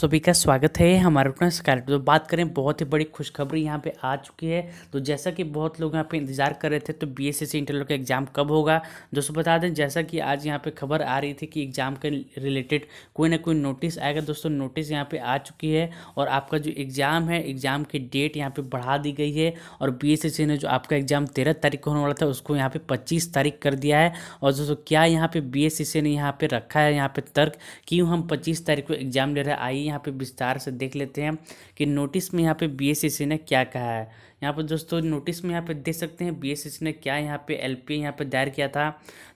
सभी का स्वागत है हमारे अपना तो बात करें बहुत ही बड़ी खुशखबरी यहाँ पे आ चुकी है तो जैसा कि बहुत लोग यहाँ पे इंतजार कर रहे थे तो बी एस इंटरव्यू का एग्ज़ाम कब होगा दोस्तों बता दें जैसा कि आज यहाँ पे खबर आ रही थी कि एग्ज़ाम के रिलेटेड कोई ना कोई नोटिस आएगा दोस्तों नोटिस यहाँ पर आ चुकी है और आपका जो एग्ज़ाम है एग्ज़ाम की डेट यहाँ पर बढ़ा दी गई है और बी e ने जो आपका एग्ज़ाम तेरह तारीख को होने वाला था उसको यहाँ पर पच्चीस तारीख कर दिया है और दोस्तों क्या यहाँ पर बी e ने यहाँ पर रखा है यहाँ पर तर्क क्यों हम पच्चीस तारीख को एग्ज़ाम ले रहे आई यहाँ पे विस्तार से देख लेते हैं कि नोटिस में यहाँ पे बीएससीसी ने क्या कहा है यहाँ पर दोस्तों नोटिस में यहाँ पे देख सकते हैं बीएससीसी ने क्या यहाँ पे पी यहाँ पर दायर किया था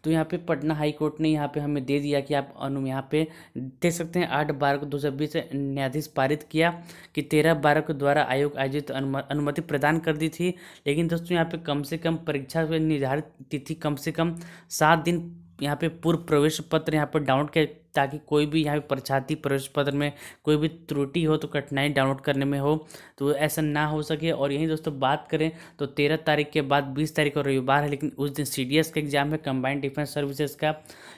तो यहाँ पे पटना हाई कोर्ट ने यहाँ पे हमें दे दिया कि आप अनु यहाँ पे देख सकते हैं आठ बारह को दो हज़ार बीस न्यायाधीश पारित किया कि तेरह बारह के द्वारा आयोग आयोजित अनुमति प्रदान कर दी थी लेकिन दोस्तों यहाँ पर कम से कम परीक्षा निर्धारित तिथि कम से कम सात दिन यहाँ पे पूर्व प्रवेश पत्र यहाँ पर डाउनलोड ताकि कोई भी यहाँ पे परीक्षार्थी प्रवेश पत्र में कोई भी त्रुटि हो तो कठिनाई डाउनलोड करने में हो तो ऐसा ना हो सके और यहीं दोस्तों बात करें तो तेरह तारीख के बाद बीस तारीख को रविवार है लेकिन उस दिन सी का एग्जाम है कंबाइंड डिफेंस सर्विसेज का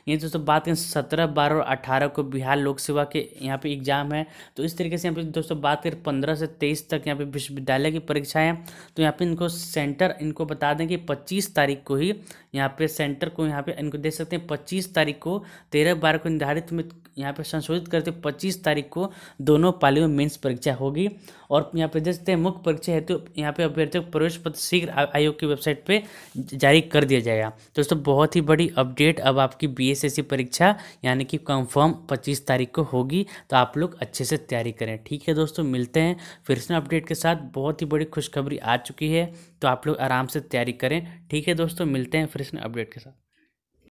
यहीं दोस्तों बात करें सत्रह बारह और अठारह को बिहार लोक सेवा के यहाँ पर एग्जाम है तो इस तरीके से यहाँ पर दोस्तों बात करें पंद्रह से तेईस तक यहाँ पर विश्वविद्यालय की परीक्षाएँ तो यहाँ पर इनको सेंटर इनको बता दें कि पच्चीस तारीख को ही यहाँ पे सेंटर को यहाँ पे इनको दे सकते हैं पच्चीस तारीख को तेरह बारह को निर्धारित तारीख में यहाँ पे संशोधित करते पच्चीस तारीख को दोनों पालियों में मेंस परीक्षा होगी और यहाँ पे देखते हैं मुख्य परीक्षा हेतु तो यहाँ पे अभ्यर्थियों को प्रवेश पत्र शीघ्र आयोग की वेबसाइट पे जारी कर दिया जाएगा दोस्तों तो बहुत ही बड़ी अपडेट अब आपकी बीएसएससी परीक्षा यानी कि कंफर्म पच्चीस तारीख को होगी तो आप लोग अच्छे से तैयारी करें ठीक है दोस्तों मिलते हैं फिर से अपडेट के साथ बहुत ही बड़ी खुशखबरी आ चुकी है तो आप लोग आराम से तैयारी करें ठीक है दोस्तों मिलते हैं फिर से अपडेट के साथ